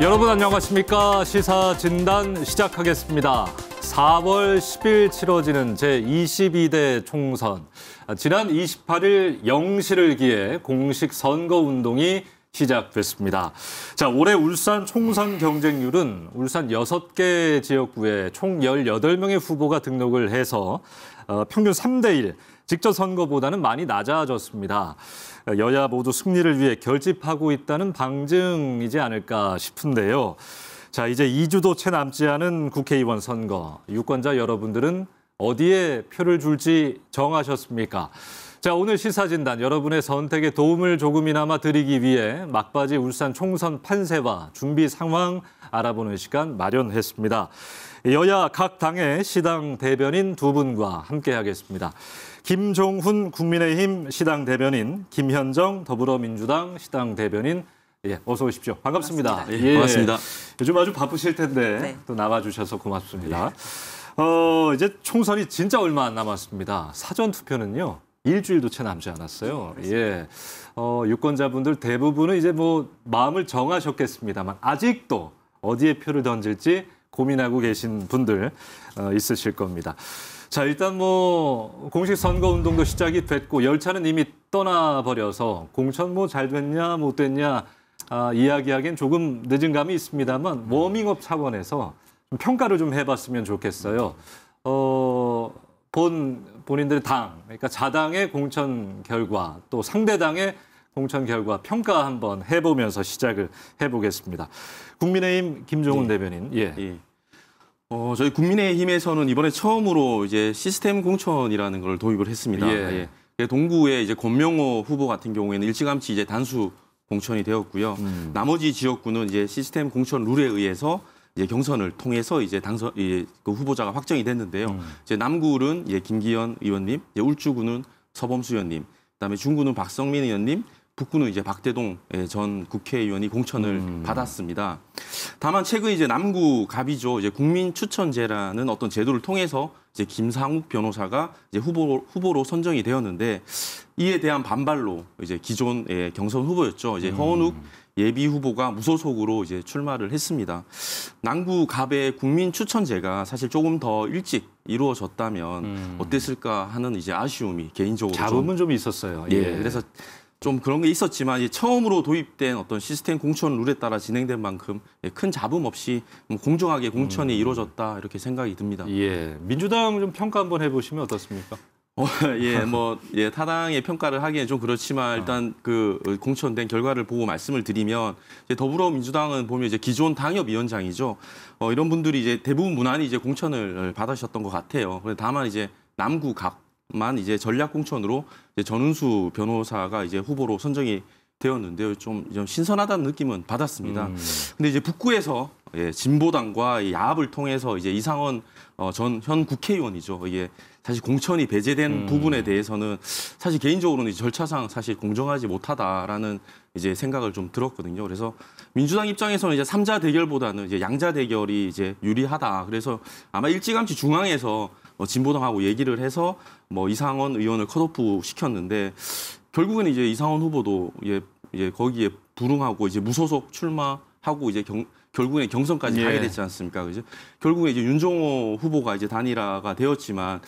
여러분 안녕하십니까? 시사 진단 시작하겠습니다. 4월 10일 치러지는 제22대 총선. 지난 28일 0시를 기해 공식 선거 운동이 시작됐습니다. 자, 올해 울산 총선 경쟁률은 울산 6개 지역구에 총 18명의 후보가 등록을 해서 어, 평균 3대 1, 직접 선거보다는 많이 낮아졌습니다. 여야 모두 승리를 위해 결집하고 있다는 방증이지 않을까 싶은데요. 자, 이제 2주도 채 남지 않은 국회의원 선거. 유권자 여러분들은 어디에 표를 줄지 정하셨습니까? 자, 오늘 시사진단 여러분의 선택에 도움을 조금이나마 드리기 위해 막바지 울산 총선 판세와 준비 상황 알아보는 시간 마련했습니다. 여야 각 당의 시당 대변인 두 분과 함께하겠습니다. 김종훈 국민의힘 시당 대변인, 김현정 더불어민주당 시당 대변인 예, 어서 오십시오. 반갑습니다. 반갑습니다. 예, 반갑습니다. 요즘 아주 바쁘실 텐데 네. 또 나와주셔서 고맙습니다. 예. 어, 이제 총선이 진짜 얼마 안 남았습니다. 사전 투표는요. 일주일도 채 남지 않았어요. 네, 예. 어, 유권자분들 대부분은 이제 뭐 마음을 정하셨겠습니다만 아직도 어디에 표를 던질지 고민하고 계신 분들 어, 있으실 겁니다. 자, 일단 뭐 공식 선거 운동도 시작이 됐고 열차는 이미 떠나 버려서 공천 뭐 잘 됐냐 못 됐냐 아, 이야기하기엔 조금 늦은 감이 있습니다만 워밍업 차원에서 좀 평가를 좀 해봤으면 좋겠어요. 어, 본 본인들의 당, 그러니까 자당의 공천 결과 또 상대당의 공천 결과 평가 한번 해보면서 시작을 해보겠습니다. 국민의힘 김종훈 네. 대변인. 예. 예. 어, 저희 국민의힘에서는 이번에 처음으로 이제 시스템 공천이라는 걸 도입을 했습니다. 예. 예. 동구의 이제 권명호 후보 같은 경우에는 일찌감치 이제 단수 공천이 되었고요. 음. 나머지 지역구는 이제 시스템 공천 룰에 의해서 이제 예, 경선을 통해서 이제 당선 예, 그 후보자가 확정이 됐는데요. 음. 이제 남구는 예, 김기현 의원님, 예, 울주군은 서범수 의원님, 그다음에 중구는 박성민 의원님, 북구는 이제 박대동 예, 전 국회의원이 공천을 음. 받았습니다. 다만 최근 이제 남구 갑이죠. 이제 국민 추천제라는 어떤 제도를 통해서 이제 김상욱 변호사가 이제 후보 후보로 선정이 되었는데 이에 대한 반발로 이제 기존 예, 경선 후보였죠. 이제 음. 허은욱 예비 후보가 무소속으로 이제 출마를 했습니다. 남구 갑의 국민 추천제가 사실 조금 더 일찍 이루어졌다면 음. 어땠을까 하는 이제 아쉬움이 개인적으로 잡음은 좀, 좀 있었어요. 예. 예. 그래서 좀 그런 게 있었지만 처음으로 도입된 어떤 시스템 공천 룰에 따라 진행된 만큼 예, 큰 잡음 없이 뭐 공정하게 공천이 음. 이루어졌다 이렇게 생각이 듭니다. 예, 민주당 좀 평가 한번 해보시면 어떻습니까? 어, 예, 뭐, 예, 타당의 평가를 하기엔 좀 그렇지만 아. 일단 그 공천된 결과를 보고 말씀을 드리면 이제 더불어민주당은 보면 이제 기존 당협위원장이죠. 어, 이런 분들이 이제 대부분 무난히 이제 공천을 받으셨던 것 같아요. 다만 이제 남구 각만 이제 전략 공천으로 전은수 변호사가 이제 후보로 선정이 되었는데요. 좀, 좀 신선하다는 느낌은 받았습니다. 음. 근데 이제 북구에서 예, 진보당과 야합을 통해서 이제 이상원 어, 전현 국회의원이죠. 이게 사실 공천이 배제된 음. 부분에 대해서는 사실 개인적으로는 절차상 사실 공정하지 못하다라는 이제 생각을 좀 들었거든요. 그래서 민주당 입장에서는 이제 삼자 대결보다는 이제 양자 대결이 이제 유리하다. 그래서 아마 일찌감치 중앙에서 뭐 진보당하고 얘기를 해서 뭐 이상원 의원을 컷오프 시켰는데 결국은 이제 이상원 후보도 예, 예 거기에 불응하고 이제 무소속 출마하고 이제 경 결국에 경선까지 예. 가게 됐지 않습니까? 그죠? 결국에 이제 윤종호 후보가 이제 단일화가 되었지만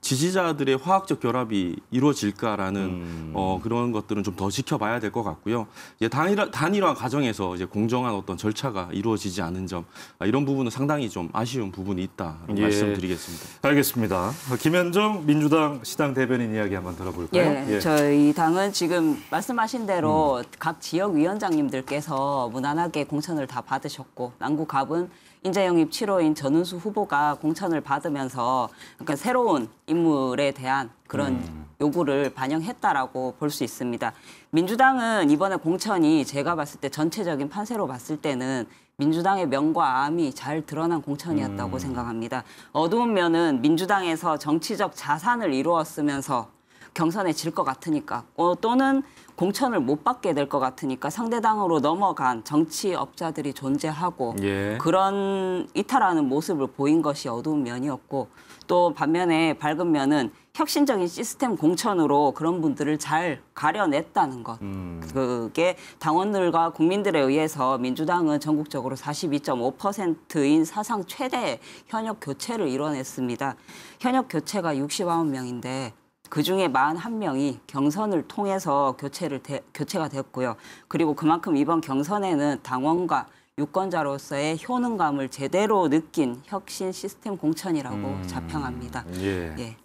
지지자들의 화학적 결합이 이루어질까라는 음. 어, 그런 것들은 좀 더 지켜봐야 될 것 같고요. 이제 단일화, 단일화 과정에서 이제 공정한 어떤 절차가 이루어지지 않은 점 아, 이런 부분은 상당히 좀 아쉬운 부분이 있다 예. 말씀드리겠습니다. 알겠습니다. 김현정 민주당 시당 대변인 이야기 한번 들어볼까요? 예, 예. 저희 당은 지금 말씀하신 대로 음. 각 지역 위원장님들께서 무난하게 공천을 다 받으셨고. 있고 남구갑은 인재영입 7호인 전은수 후보가 공천을 받으면서 약간 그러니까 새로운 인물에 대한 그런 음. 요구를 반영했다라고 볼 수 있습니다. 민주당은 이번에 공천이 제가 봤을 때 전체적인 판세로 봤을 때는 민주당의 명과 암이 잘 드러난 공천이었다고 음. 생각합니다. 어두운 면은 민주당에서 정치적 자산을 이루었으면서 경선에 질 것 같으니까 어, 또는 공천을 못 받게 될 것 같으니까 상대당으로 넘어간 정치업자들이 존재하고 예. 그런 이탈하는 모습을 보인 것이 어두운 면이었고 또 반면에 밝은 면은 혁신적인 시스템 공천으로 그런 분들을 잘 가려냈다는 것. 음. 그게 당원들과 국민들에 의해서 민주당은 전국적으로 42.5%인 사상 최대 현역 교체를 이뤄냈습니다. 현역 교체가 69명인데 그중에 41명이 경선을 통해서 교체를 되, 교체가 되었고요. 그리고 그만큼 이번 경선에는 당원과 유권자로서의 효능감을 제대로 느낀 혁신 시스템 공천이라고 음... 자평합니다. 예. 예.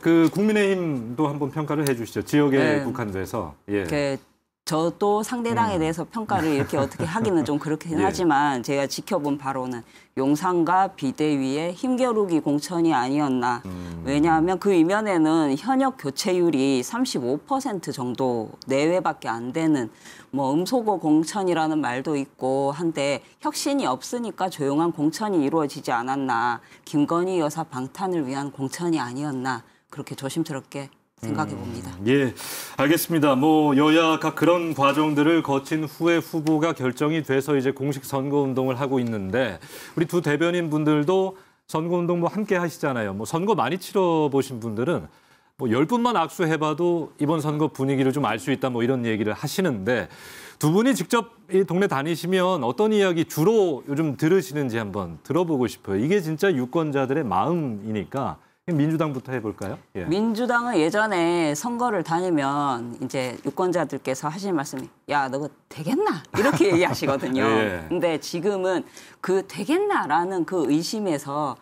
그 국민의힘도 한번 평가를 해주시죠. 지역에 네. 국한돼서. 예. 그 저도 상대당에 음. 대해서 평가를 이렇게 어떻게 하기는 좀 그렇긴 예. 하지만 제가 지켜본 바로는 용산과 비대위의 힘겨루기 공천이 아니었나. 음. 왜냐하면 그 이면에는 현역 교체율이 35% 정도 내외밖에 안 되는 뭐 음소거 공천이라는 말도 있고 한데 혁신이 없으니까 조용한 공천이 이루어지지 않았나. 김건희 여사 방탄을 위한 공천이 아니었나. 그렇게 조심스럽게 생각해 봅니다. 음, 예, 알겠습니다. 뭐 여야 각 그런 과정들을 거친 후에 후보가 결정이 돼서 이제 공식 선거 운동을 하고 있는데 우리 두 대변인 분들도 선거 운동 뭐 함께 하시잖아요. 뭐 선거 많이 치러 보신 분들은 뭐 열 분만 악수해봐도 이번 선거 분위기를 좀 알 수 있다 뭐 이런 얘기를 하시는데 두 분이 직접 이 동네 다니시면 어떤 이야기 주로 요즘 들으시는지 한번 들어보고 싶어요. 이게 진짜 유권자들의 마음이니까. 민주당부터 해볼까요? 예. 민주당은 예전에 선거를 다니면 이제 유권자들께서 하시 말씀이 야, 너 되겠나? 이렇게 얘기하시거든요. 예. 근데 지금은 그 되겠나라는 그 의심에서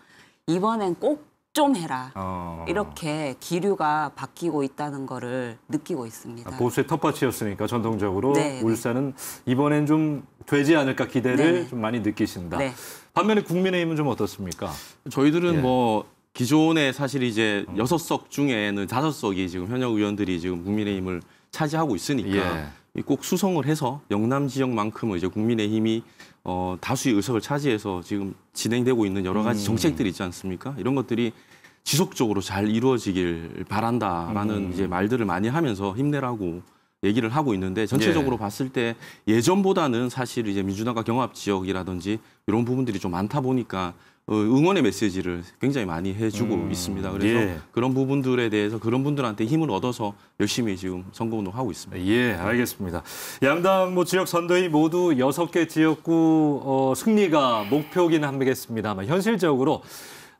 이번엔 꼭 좀 해라. 어... 이렇게 기류가 바뀌고 있다는 거를 느끼고 있습니다. 아, 보수의 텃밭이었으니까 전통적으로 네, 네, 울산은 이번엔 좀 되지 않을까 기대를 네. 좀 많이 느끼신다. 네. 반면에 국민의힘은 좀 어떻습니까? 저희들은 예. 뭐 기존에 사실 이제 여섯 석 중에는 다섯 석이 지금 현역 의원들이 지금 국민의힘을 차지하고 있으니까 예. 꼭 수성을 해서 영남 지역만큼은 이제 국민의힘이 어, 다수의 의석을 차지해서 지금 진행되고 있는 여러 가지 음. 정책들이 있지 않습니까? 이런 것들이 지속적으로 잘 이루어지길 바란다라는 음. 이제 말들을 많이 하면서 힘내라고 얘기를 하고 있는데 전체적으로 예. 봤을 때 예전보다는 사실 이제 민주당과 경합 지역이라든지 이런 부분들이 좀 많다 보니까 어, 응원의 메시지를 굉장히 많이 해주고 음, 있습니다. 그래서 예. 그런 부분들에 대해서 그런 분들한테 힘을 얻어서 열심히 지금 선거운동 하고 있습니다. 예, 알겠습니다. 양당 뭐 지역 선도위 모두 여섯 개 지역구 어, 승리가 목표긴 하겠습니다만 현실적으로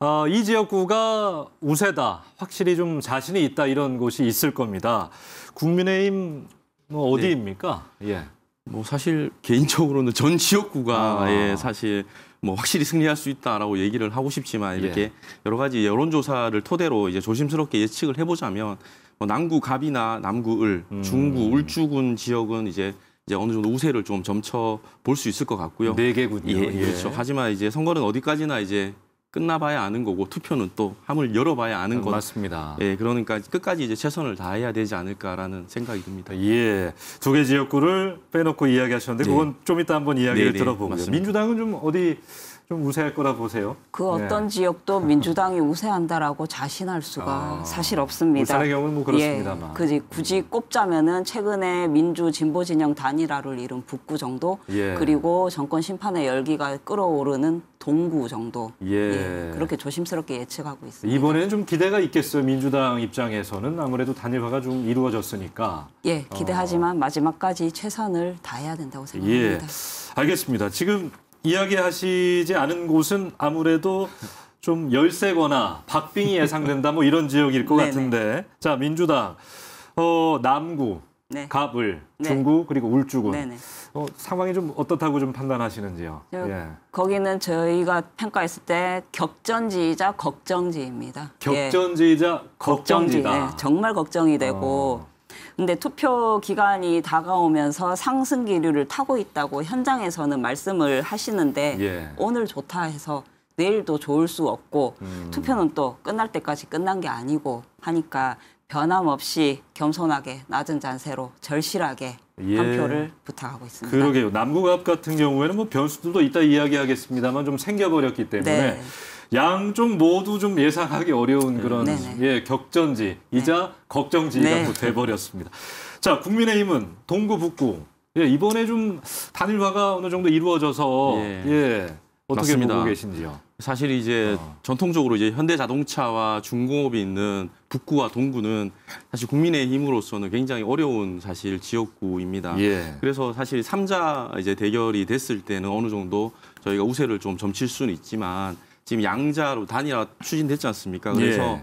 어, 이 지역구가 우세다, 확실히 좀 자신이 있다 이런 곳이 있을 겁니다. 국민의힘 뭐 어디입니까? 네. 예. 뭐 사실 개인적으로는 전 지역구가 아. 예, 사실 뭐 확실히 승리할 수 있다라고 얘기를 하고 싶지만 이렇게 예. 여러 가지 여론조사를 토대로 이제 조심스럽게 예측을 해보자면 뭐 남구 갑이나 남구 을, 음. 중구 울주군 지역은 이제 이제 어느 정도 우세를 좀 점쳐 볼 수 있을 것 같고요. 네 개군요. 예, 그렇죠. 예. 그렇죠. 하지만 이제 선거는 어디까지나 이제 끝나봐야 아는 거고 투표는 또 함을 열어봐야 아는 거다. 네, 맞습니다. 예, 그러니까 끝까지 이제 최선을 다해야 되지 않을까라는 생각이 듭니다. 예, 두 개 지역구를 빼놓고 이야기하셨는데 네. 그건 네. 좀 이따 한번 이야기를 네, 네 들어보고요. 민주당은 좀 어디 좀 우세할 거라 보세요. 그 네. 어떤 네. 지역도 민주당이 우세한다라고 자신할 수가 아, 사실 없습니다. 울산의 경우는 뭐 그렇습니다만. 예, 그지 굳이 음. 꼽자면은 최근에 민주 진보 진영 단일화를 이룬 북구 정도, 예. 그리고 정권 심판의 열기가 끌어오르는 동구 정도. 예. 예. 그렇게 조심스럽게 예측하고 있습니다. 이번에는 좀 기대가 있겠어요. 민주당 입장에서는 아무래도 단일화가 좀 이루어졌으니까. 예, 기대하지만 어. 마지막까지 최선을 다해야 된다고 생각합니다. 예. 알겠습니다. 지금 이야기하시지 않은 곳은 아무래도 좀 열세거나 박빙이 예상된다 뭐 이런 지역일 것 같은데 자 민주당 어, 남구 네. 갑을 네. 중구 그리고 울주군 네네. 어, 상황이 좀 어떻다고 좀 판단하시는지요? 저, 예. 거기는 저희가 평가했을 때 격전지이자 걱정지입니다. 예. 격전지이자 예. 걱정지다. 걱정지, 네. 정말 걱정이 되고 어. 근데 투표 기간이 다가오면서 상승 기류를 타고 있다고 현장에서는 말씀을 하시는데 예. 오늘 좋다 해서 내일도 좋을 수 없고 음. 투표는 또 끝날 때까지 끝난 게 아니고 하니까 변함없이 겸손하게 낮은 잔세로 절실하게 예. 한 표를 부탁하고 있습니다. 그러게요. 남구갑 같은 경우에는 뭐 변수들도 있다 이야기하겠습니다만 좀 생겨버렸기 때문에 네. 양쪽 모두 좀 예상하기 어려운 네. 그런 네네. 네. 예 격전지이자 네. 걱정지가 네. 돼버렸습니다. 자 국민의힘은 동구 북구 예, 이번에 좀 단일화가 어느 정도 이루어져서 예, 예 어떻게 맞습니다. 보고 계신지요? 사실 이제 어. 전통적으로 이제 현대자동차와 중공업이 있는 북구와 동구는 사실 국민의힘으로서는 굉장히 어려운 사실 지역구입니다. 예. 그래서 사실 삼자 이제 대결이 됐을 때는 어느 정도 저희가 우세를 좀 점칠 수는 있지만 지금 양자로 단일화 추진됐지 않습니까? 그래서 예.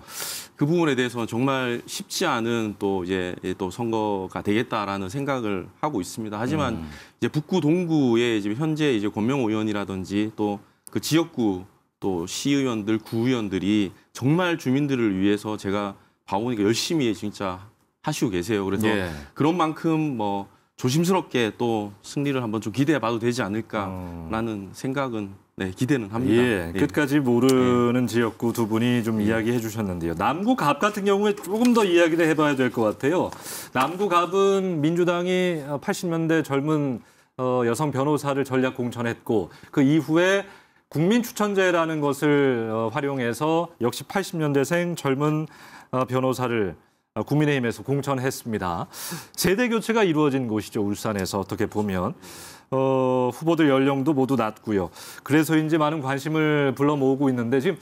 그 부분에 대해서는 정말 쉽지 않은 또 이제 또 선거가 되겠다라는 생각을 하고 있습니다. 하지만 음. 이제 북구 동구의 지금 현재 이제 권명 의원이라든지 또 그 지역구 또 시의원들 구의원들이 정말 주민들을 위해서 제가 봐오니까 열심히 진짜 하시고 계세요. 그래서 예. 그런 만큼 뭐 조심스럽게 또 승리를 한번 좀 기대해 봐도 되지 않을까라는 음. 생각은 네, 기대는 합니다. 예, 예. 끝까지 모르는 예. 지역구 두 분이 좀 예. 이야기해 주셨는데요. 남구갑 같은 경우에 조금 더 이야기를 해봐야 될 것 같아요. 남구갑은 민주당이 80년대 젊은 어, 여성 변호사를 전략 공천했고 그 이후에 국민 추천제라는 것을 어, 활용해서 역시 80년대생 젊은 어, 변호사를 국민의힘에서 공천했습니다. 세대 교체가 이루어진 곳이죠. 울산에서 어떻게 보면. 어, 후보들 연령도 모두 낮고요. 그래서인지 많은 관심을 불러 모으고 있는데 지금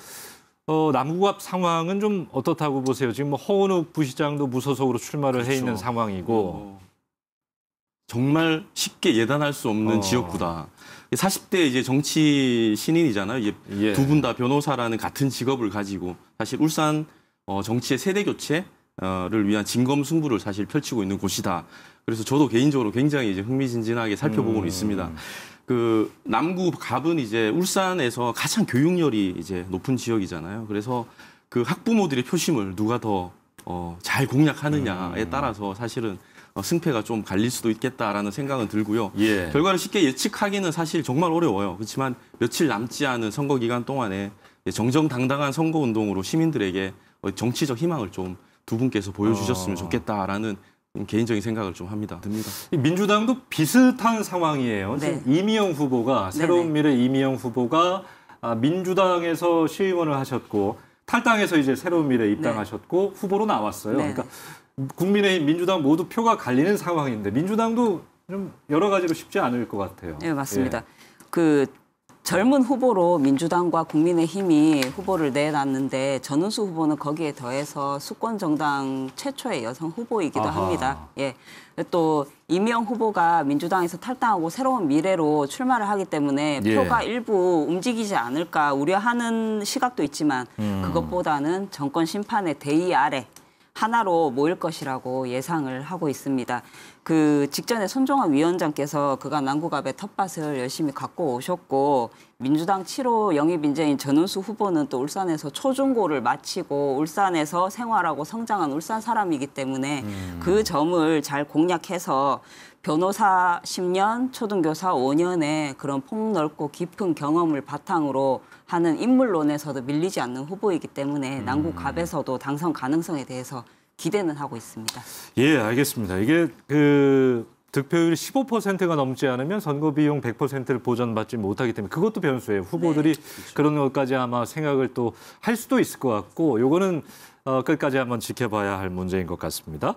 어, 남구갑 상황은 좀 어떻다고 보세요? 지금 뭐 허은욱 부시장도 무소속으로 출마를 그렇죠. 해 있는 그렇죠. 상황이고 어, 정말 쉽게 예단할 수 없는 어. 지역구다. 40대 이제 정치 신인이잖아요. 예. 두 분 다 변호사라는 같은 직업을 가지고 사실 울산 어, 정치의 세대 교체를 위한 진검 승부를 사실 펼치고 있는 곳이다. 그래서 저도 개인적으로 굉장히 이제 흥미진진하게 살펴보고 음. 있습니다. 그 남구 갑은 이제 울산에서 가장 교육열이 이제 높은 지역이잖아요. 그래서 그 학부모들의 표심을 누가 더 어, 잘 공략하느냐에 음. 따라서 사실은 어, 승패가 좀 갈릴 수도 있겠다라는 생각은 들고요. 예. 결과를 쉽게 예측하기는 사실 정말 어려워요. 그렇지만 며칠 남지 않은 선거 기간 동안에 정정당당한 선거 운동으로 시민들에게 정치적 희망을 좀 두 분께서 보여주셨으면 어. 좋겠다라는 개인적인 생각을 좀 합니다. 듭니다. 민주당도 비슷한 상황이에요. 네. 이미영 후보가 새로운 미래 이미영 후보가 아, 민주당에서 시의원을 하셨고 탈당해서 이제 새로운 미래 입당하셨고 네. 후보로 나왔어요. 네. 그러니까 국민의힘 민주당 모두 표가 갈리는 상황인데 민주당도 좀 여러 가지로 쉽지 않을 것 같아요. 네 맞습니다. 예. 그 젊은 후보로 민주당과 국민의힘이 후보를 내놨는데 전은수 후보는 거기에 더해서 수권 정당 최초의 여성 후보이기도 아하. 합니다. 예. 또 이명 후보가 민주당에서 탈당하고 새로운 미래로 출마를 하기 때문에 예. 표가 일부 움직이지 않을까 우려하는 시각도 있지만 음. 그것보다는 정권 심판의 대의 아래 하나로 모일 것이라고 예상을 하고 있습니다. 그 직전에 손종환 위원장께서 그간 난구갑의 텃밭을 열심히 갖고 오셨고 민주당 7호 영입인재인 전은수 후보는 또 울산에서 초중고를 마치고 울산에서 생활하고 성장한 울산 사람이기 때문에 음. 그 점을 잘 공략해서 변호사 10년, 초등교사 5년의 그런 폭넓고 깊은 경험을 바탕으로 하는 인물론에서도 밀리지 않는 후보이기 때문에 남구 음. 갑에서도 당선 가능성에 대해서 기대는 하고 있습니다. 예, 알겠습니다. 이게 그 득표율 15%가 넘지 않으면 선거 비용 100%를 보전받지 못하기 때문에 그것도 변수예요. 네, 후보들이 네, 그 그런 것까지 아마 생각을 또 할 수도 있을 것 같고 요거는 어, 끝까지 한번 지켜봐야 할 문제인 것 같습니다.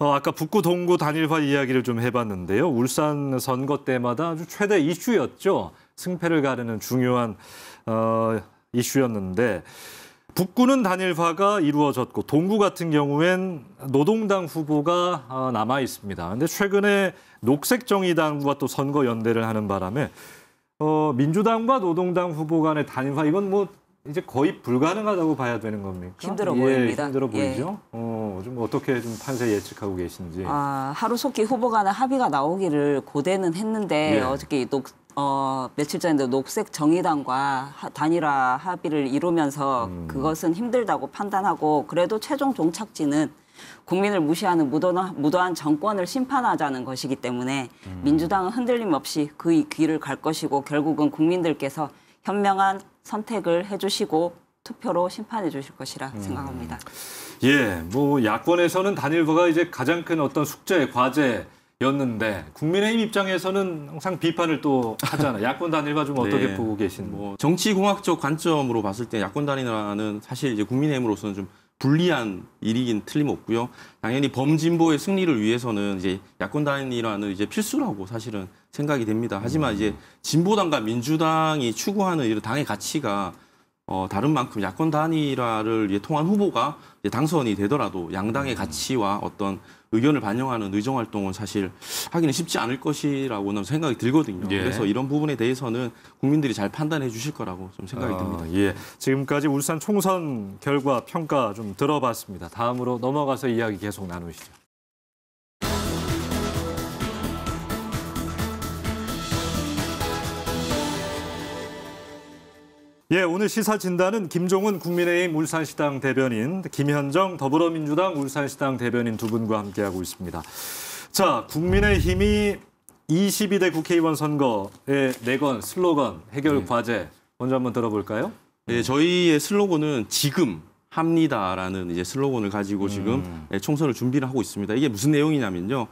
어, 아까 북구 동구 단일화 이야기를 좀 해봤는데요. 울산 선거 때마다 아주 최대 이슈였죠. 승패를 가르는 중요한 어, 이슈였는데 북구는 단일화가 이루어졌고 동구 같은 경우엔 노동당 후보가 어, 남아 있습니다. 그런데 최근에 녹색정의당과 또 선거 연대를 하는 바람에 어, 민주당과 노동당 후보 간의 단일화 이건 뭐 이제 거의 불가능하다고 봐야 되는 겁니까? 힘들어 예, 보입니다. 힘들어 예. 보이죠. 예. 어, 좀 어떻게 좀 판세 예측하고 계신지. 아, 하루속히 후보 간의 합의가 나오기를 고대는 했는데 예. 어저께 녹, 어, 며칠 전에 녹색 정의당과 하, 단일화 합의를 이루면서 음. 그것은 힘들다고 판단하고 그래도 최종 종착지는 국민을 무시하는 무도나, 무도한 정권을 심판하자는 것이기 때문에 음. 민주당은 흔들림 없이 그 길을 갈 것이고 결국은 국민들께서 현명한 선택을 해주시고 투표로 심판해 주실 것이라 음. 생각합니다. 예, 뭐 야권에서는 단일화가 이제 가장 큰 어떤 숙제, 과제였는데 국민의힘 입장에서는 항상 비판을 또 하잖아요. 야권 단일화 좀 어떻게 네. 보고 계신? 뭐 정치공학적 관점으로 봤을 때 야권 단일화는 사실 이제 국민의힘으로서는 좀 불리한 일이긴 틀림없고요. 당연히 범진보의 승리를 위해서는 이제 야권 단일화는 이제 필수라고 사실은 생각이 됩니다. 하지만 음. 이제 진보당과 민주당이 추구하는 이런 당의 가치가 어, 다른 만큼 야권 단일화를 이제 통한 후보가 이제 당선이 되더라도 양당의 음. 가치와 어떤 의견을 반영하는 의정 활동은 사실 하기는 쉽지 않을 것이라고는 생각이 들거든요. 예. 그래서 이런 부분에 대해서는 국민들이 잘 판단해 주실 거라고 좀 생각이 아, 듭니다. 예. 지금까지 울산 총선 결과 평가 좀 들어봤습니다. 다음으로 넘어가서 이야기 계속 나누시죠. 예, 오늘 시사 진단은 김종은 국민의힘 울산시당 대변인, 김현정 더불어민주당 울산시당 대변인 두 분과 함께하고 있습니다. 자, 국민의힘이 22대 국회의원 선거의 내건 슬로건 해결 네. 과제 먼저 한번 들어볼까요? 네, 저희의 슬로건은 지금 합니다라는 이제 슬로건을 가지고 지금 음. 예, 총선을 준비를 하고 있습니다. 이게 무슨 내용이냐면요.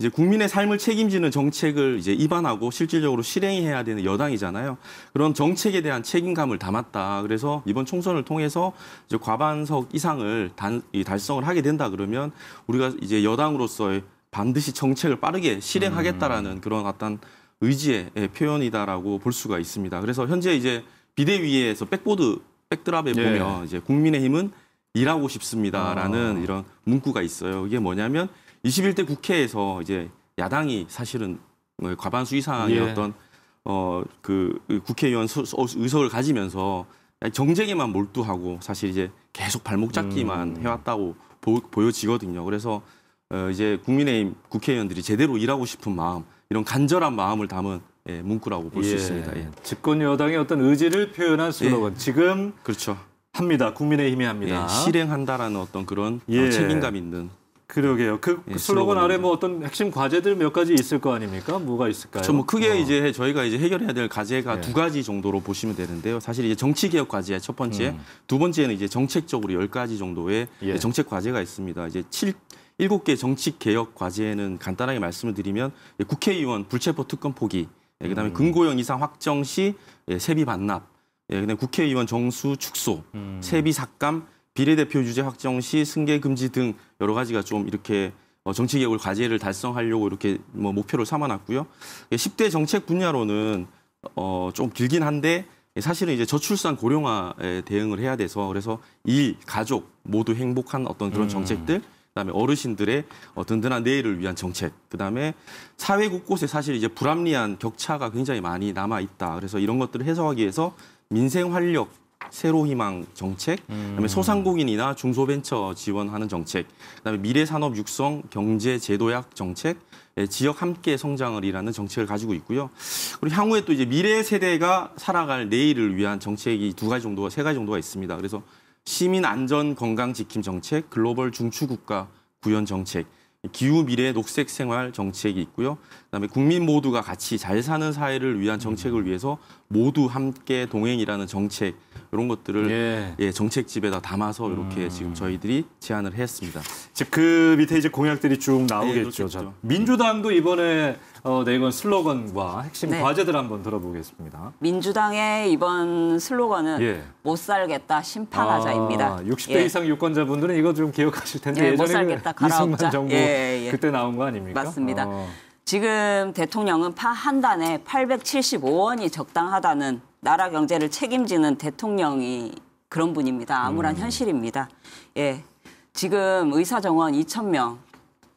이제 국민의 삶을 책임지는 정책을 이제 입안하고 실질적으로 실행해야 되는 여당이잖아요. 그런 정책에 대한 책임감을 담았다. 그래서 이번 총선을 통해서 이제 과반석 이상을 단, 달성을 하게 된다 그러면 우리가 이제 여당으로서의 반드시 정책을 빠르게 실행하겠다라는 음. 그런 어떤 의지의 예, 표현이다라고 볼 수가 있습니다. 그래서 현재 이제 비대위에서 백보드 백드랍에 예. 보면 이제 국민의힘은 일하고 싶습니다라는 아. 이런 문구가 있어요. 이게 뭐냐면 21대 국회에서 이제 야당이 사실은 뭐 과반수 이상의 예. 어떤 어그 국회의원 의석을 가지면서 정쟁에만 몰두하고 사실 이제 계속 발목 잡기만 음. 해왔다고 보, 여지거든요 그래서 어, 이제 국민의힘 국회의원들이 제대로 일하고 싶은 마음, 이런 간절한 마음을 담은 예, 문구라고 볼수 예. 있습니다. 예. 집권 여당의 어떤 의지를 표현한 슬로건. 예. 지금 그렇죠. 합니다. 국민의힘이 합니다. 예, 실행한다라는 어떤 그런 예. 책임감 있는 그러게요. 그 예, 슬로건 아래 뭐 어떤 핵심 과제들 몇 가지 있을 거 아닙니까? 뭐가 있을까요? 저뭐 크게 어. 이제 저희가 이제 해결해야 될 과제가 예. 두 가지 정도로 보시면 되는데요. 사실 이제 정치 개혁 과제 첫 번째, 음. 두 번째는 이제 정책적으로 열 가지 정도의 예. 정책 과제가 있습니다. 이제 칠 일곱 개 정치 개혁 과제는 간단하게 말씀을 드리면 예, 국회의원 불체포 특권 포기, 예, 그다음에 음. 근고형 이상 확정 시 예, 세비 반납, 그다음에 국회의원 정수 축소, 음. 세비 삭감 비례대표 유죄 확정 시 승계 금지 등 여러 가지가 좀 이렇게 어, 정치 개혁을 과제를 달성하려고 이렇게 뭐 목표를 삼아놨고요. 10대 예, 정책 분야로는 어, 좀 길긴 한데 사실은 이제 저출산 고령화에 대응을 해야 돼서 그래서 일, 가족 모두 행복한 어떤 그런 음. 정책들 그다음에 어르신들의 어, 든든한 내일을 위한 정책, 그다음에 사회 곳곳에 사실 이제 불합리한 격차가 굉장히 많이 남아 있다. 그래서 이런 것들을 해소하기 위해서 민생 활력 새로희망 정책, 그다음에 음. 소상공인이나 중소벤처 지원하는 정책, 그다음에 미래산업 육성 경제 제도약 정책, 예, 지역 함께 성장을이라는 정책을 가지고 있고요. 그리고 향후에 또 이제 미래 세대가 살아갈 내일을 위한 정책이 두 가지 정도가 세 가지 정도가 있습니다. 그래서 시민 안전 건강 지킴 정책, 글로벌 중추 국가 구현 정책, 기후 미래 녹색 생활 정책이 있고요. 그다음에 국민 모두가 같이 잘 사는 사회를 위한 정책을 위해서 모두 함께 동행이라는 정책 이런 것들을 예. 예 정책집에다 담아서 이렇게 음. 지금 저희들이 제안을 했습니다. 즉 그 밑에 이제 공약들이 쭉 예, 나오겠죠. 예, 민주당도 이번에 어, 네, 이건 슬로건과 핵심 네. 과제들 한번 들어보겠습니다. 민주당의 이번 슬로건은 예. 못 살겠다 심판하자입니다. 아, 60대 예. 이상 유권자분들은 이거 좀 기억하실 텐데 예, 예전에 못살겠다, 이승만 정부 예, 예, 그때 나온 거 아닙니까? 맞습니다. 어. 지금 대통령은 파 한 단에 875원이 적당하다는 나라 경제를 책임지는 대통령이 그런 분입니다. 암울한 음. 현실입니다. 예. 지금 의사 정원 2,000명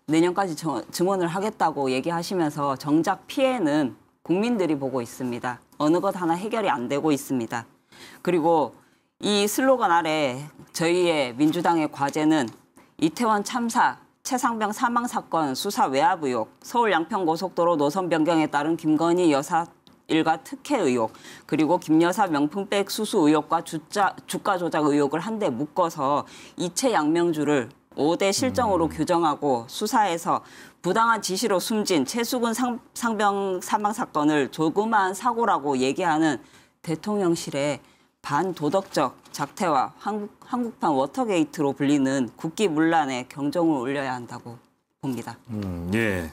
내년까지 증원을 하겠다고 얘기하시면서 정작 피해는 국민들이 보고 있습니다. 어느 것 하나 해결이 안 되고 있습니다. 그리고 이 슬로건 아래 저희의 민주당의 과제는 이태원 참사, 최상병 사망 사건 수사 외압 의혹, 서울 양평 고속도로 노선 변경에 따른 김건희 여사 일가 특혜 의혹, 그리고 김여사 명품백 수수 의혹과 주가 조작 의혹을 한데 묶어서 이체 양명주를 5대 실정으로 음. 규정하고 수사에서 부당한 지시로 숨진 최수근 상, 상병 사망 사건을 조그마한 사고라고 얘기하는 대통령실의 반도덕적 작태와 한국, 판 워터게이트로 불리는 국기문란에 경종을 울려야 한다고 봅니다. 음, 예.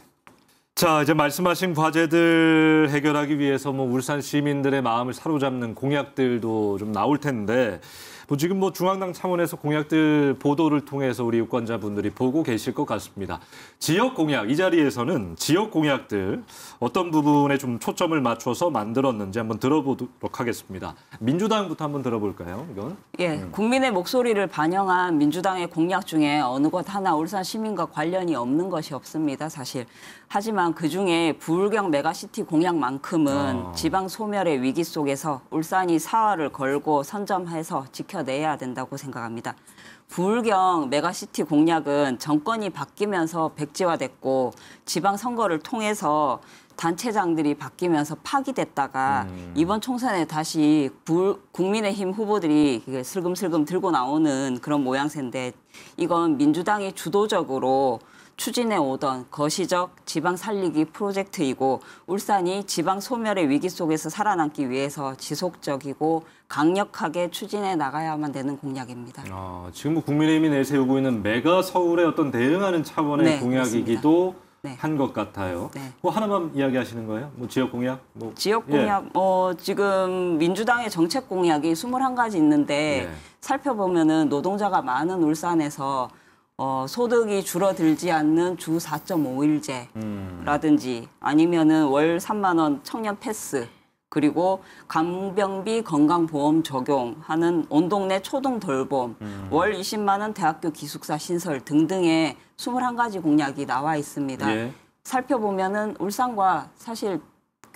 자, 이제 말씀하신 과제들 해결하기 위해서 뭐 울산 시민들의 마음을 사로잡는 공약들도 좀 나올 텐데 뭐 지금 뭐 중앙당 차원에서 공약들 보도를 통해서 우리 유권자분들이 보고 계실 것 같습니다. 지역 공약 이 자리에서는 지역 공약들 어떤 부분에 좀 초점을 맞춰서 만들었는지 한번 들어보도록 하겠습니다. 민주당부터 한번 들어볼까요? 이건 예, 음. 국민의 목소리를 반영한 민주당의 공약 중에 어느 것 하나 울산 시민과 관련이 없는 것이 없습니다. 사실 하지만 그 중에 부울경 메가시티 공약만큼은 아. 지방 소멸의 위기 속에서 울산이 사활을 걸고 선점해서 지켜. 헤쳐내야 된다고 생각합니다. 부울경 메가시티 공약은 정권이 바뀌면서 백지화됐고 지방선거를 통해서 단체장들이 바뀌면서 파기됐다가 음. 이번 총선에 다시 국민의힘 후보들이 슬금슬금 들고 나오는 그런 모양새인데 이건 민주당이 주도적으로 추진해 오던 거시적 지방 살리기 프로젝트이고 울산이 지방 소멸의 위기 속에서 살아남기 위해서 지속적이고 강력하게 추진해 나가야만 되는 공약입니다. 아, 지금 뭐 국민의힘이 내세우고 있는 메가 서울에 어떤 대응하는 차원의 네, 공약이기도 네. 한것 같아요. 네. 뭐 하나만 이야기하시는 거예요? 뭐 지역 공약? 뭐 지역 예. 공약 예. 어 지금 민주당의 정책 공약이 21가지 있는데 네. 살펴보면 노동자가 많은 울산에서 어, 소득이 줄어들지 않는 주 4.5일제라든지 아니면은 월 3만 원 청년 패스 그리고 간병비 건강보험 적용하는 온 동네 초등 돌봄, 음. 월 20만 원 대학교 기숙사 신설 등등의 21가지 공약이 나와 있습니다. 예. 살펴보면은 울산과 사실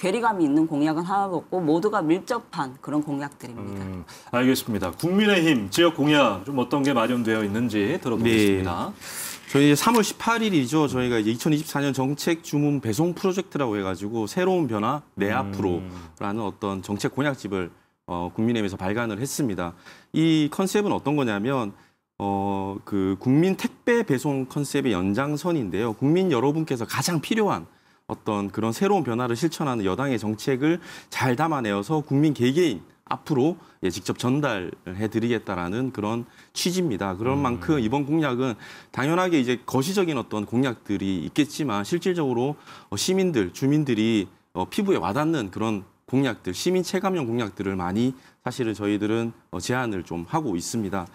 괴리감이 있는 공약은 하나도 없고 모두가 밀접한 그런 공약들입니다. 음, 알겠습니다. 국민의힘 지역 공약 좀 어떤 게 마련되어 있는지 들어보겠습니다. 네. 저희 3월 18일이죠. 저희가 이제 2024년 정책 주문 배송 프로젝트라고 해가지고 새로운 변화 내 음. 앞으로라는 음. 어떤 정책 공약집을 어, 국민의힘에서 발간을 했습니다. 이 컨셉은 어떤 거냐면 어, 그 국민 택배 배송 컨셉의 연장선인데요. 국민 여러분께서 가장 필요한 어떤 그런 새로운 변화를 실천하는 여당의 정책을 잘 담아내어서 국민 개개인 앞으로 예, 직접 전달해드리겠다라는 그런 취지입니다. 그런 음. 만큼 이번 공약은 당연하게 이제 거시적인 어떤 공약들이 있겠지만 실질적으로 어, 시민들, 주민들이 어, 피부에 와닿는 그런 공약들, 시민 체감형 공약들을 많이 사실은 저희들은 어, 제안을 좀 하고 있습니다.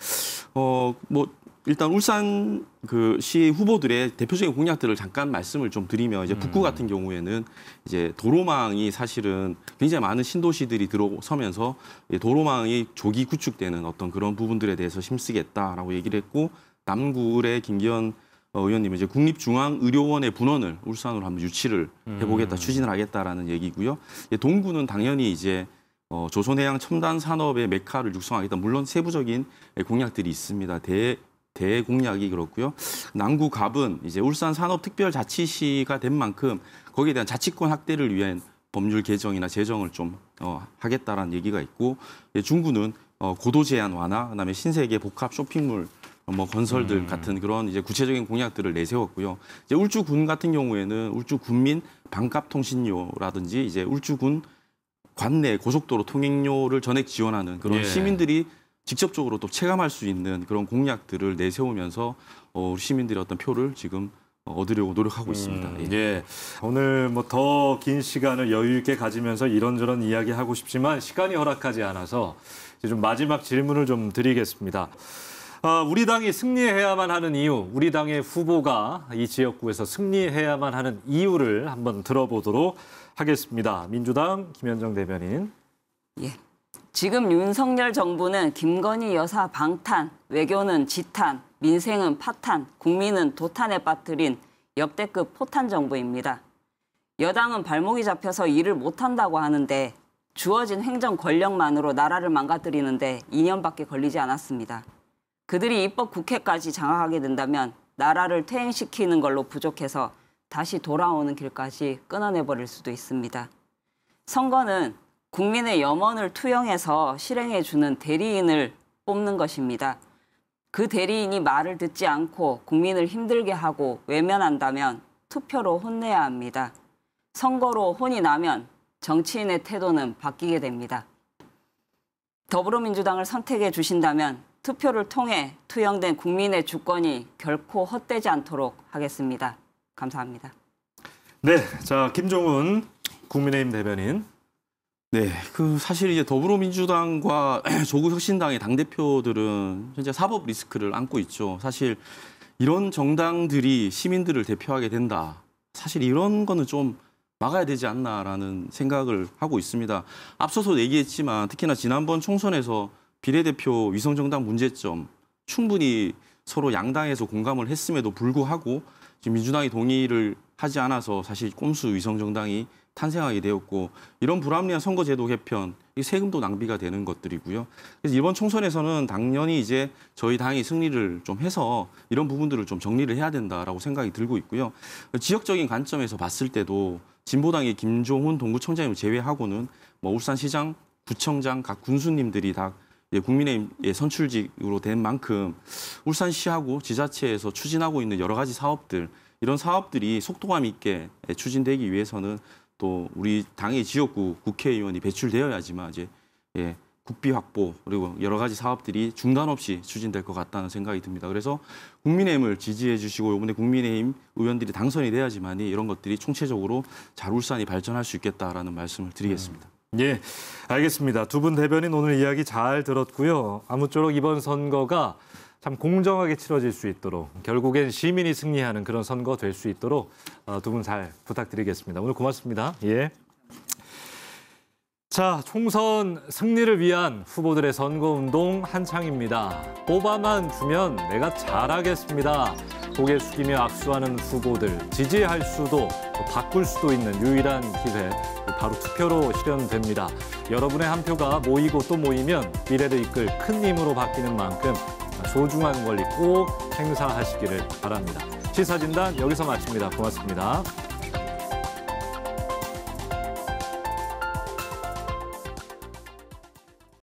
어, 뭐 일단 울산 그 시 후보들의 대표적인 공약들을 잠깐 말씀을 좀 드리면 이제 북구 음. 같은 경우에는 이제 도로망이 사실은 굉장히 많은 신도시들이 들어서면서 도로망이 조기 구축되는 어떤 그런 부분들에 대해서 힘쓰겠다라고 얘기를 했고 남구의 김기현 어, 의원님은 이제 국립중앙의료원의 분원을 울산으로 한번 유치를 음. 해보겠다 추진을 하겠다라는 얘기고요. 동구는 당연히 이제 어, 조선해양 첨단 산업의 메카를 육성하겠다. 물론 세부적인 공약들이 있습니다. 대, 대공약이 그렇고요. 남구갑은 이제 울산 산업특별자치시가 된 만큼 거기에 대한 자치권 확대를 위한 법률 개정이나 제정을 좀 어, 하겠다라는 얘기가 있고 예, 중구는 어, 고도 제한 완화, 그다음에 신세계 복합 쇼핑몰 뭐 건설들 음. 같은 그런 이제 구체적인 공약들을 내세웠고요. 이제 울주군 같은 경우에는 울주군민 반값통신료라든지 이제 울주군 관내 고속도로 통행료를 전액 지원하는 그런 예. 시민들이 직접적으로 또 체감할 수 있는 그런 공약들을 내세우면서 어, 우리 시민들의 어떤 표를 지금 얻으려고 노력하고 있습니다. 음, 예. 오늘 뭐 더 긴 시간을 여유 있게 가지면서 이런저런 이야기 하고 싶지만 시간이 허락하지 않아서 이제 좀 마지막 질문을 좀 드리겠습니다. 아, 우리 당이 승리해야만 하는 이유, 우리 당의 후보가 이 지역구에서 승리해야만 하는 이유를 한번 들어보도록 하겠습니다. 민주당 김현정 대변인. 예. 지금 윤석열 정부는 김건희 여사 방탄, 외교는 지탄, 민생은 파탄, 국민은 도탄에 빠뜨린 역대급 포탄 정부입니다. 여당은 발목이 잡혀서 일을 못한다고 하는데 주어진 행정 권력만으로 나라를 망가뜨리는데 2년밖에 걸리지 않았습니다. 그들이 입법 국회까지 장악하게 된다면 나라를 퇴행시키는 걸로 부족해서 다시 돌아오는 길까지 끊어내버릴 수도 있습니다. 선거는 국민의 염원을 투영해서 실행해주는 대리인을 뽑는 것입니다. 그 대리인이 말을 듣지 않고 국민을 힘들게 하고 외면한다면 투표로 혼내야 합니다. 선거로 혼이 나면 정치인의 태도는 바뀌게 됩니다. 더불어민주당을 선택해 주신다면 투표를 통해 투영된 국민의 주권이 결코 헛되지 않도록 하겠습니다. 감사합니다. 네, 자 김종훈 국민의힘 대변인 네, 그 사실 이제 더불어민주당과 조국혁신당의 당 대표들은 현재 사법 리스크를 안고 있죠. 사실 이런 정당들이 시민들을 대표하게 된다. 사실 이런 거는 좀 막아야 되지 않나라는 생각을 하고 있습니다. 앞서서 얘기했지만 특히나 지난번 총선에서 비례대표 위성정당 문제점 충분히 서로 양당에서 공감을 했음에도 불구하고 지금 민주당이 동의를 하지 않아서 사실 꼼수 위성 정당이 탄생하게 되었고 이런 불합리한 선거제도 개편, 세금도 낭비가 되는 것들이고요. 그래서 이번 총선에서는 당연히 이제 저희 당이 승리를 좀 해서 이런 부분들을 좀 정리를 해야 된다라고 생각이 들고 있고요. 지역적인 관점에서 봤을 때도 진보당의 김종훈 동구청장님을 제외하고는 뭐 울산시장, 부청장, 각 군수님들이 다 예, 국민의힘 예, 선출직으로 된 만큼 울산시하고 지자체에서 추진하고 있는 여러 가지 사업들 이런 사업들이 속도감 있게 예, 추진되기 위해서는 또 우리 당의 지역구 국회의원이 배출되어야지만 이제 예, 국비 확보 그리고 여러 가지 사업들이 중단 없이 추진될 것 같다는 생각이 듭니다. 그래서 국민의힘을 지지해 주시고 이번에 국민의힘 의원들이 당선이 돼야지만이 이런 것들이 총체적으로 잘 울산이 발전할 수 있겠다라는 말씀을 드리겠습니다. 음. 예, 알겠습니다. 두 분 대변인 오늘 이야기 잘 들었고요. 아무쪼록 이번 선거가 참 공정하게 치러질 수 있도록 결국엔 시민이 승리하는 그런 선거 될 수 있도록 어, 두분 잘 부탁드리겠습니다. 오늘 고맙습니다. 예. 자, 총선 승리를 위한 후보들의 선거운동 한창입니다. 뽑아만 주면 내가 잘하겠습니다. 고개 숙이며 악수하는 후보들, 지지할 수도 바꿀 수도 있는 유일한 기회, 바로 투표로 실현됩니다. 여러분의 한 표가 모이고 또 모이면 미래를 이끌 큰 힘으로 바뀌는 만큼 소중한 권리 꼭 행사하시기를 바랍니다. 시사진단 여기서 마칩니다. 고맙습니다.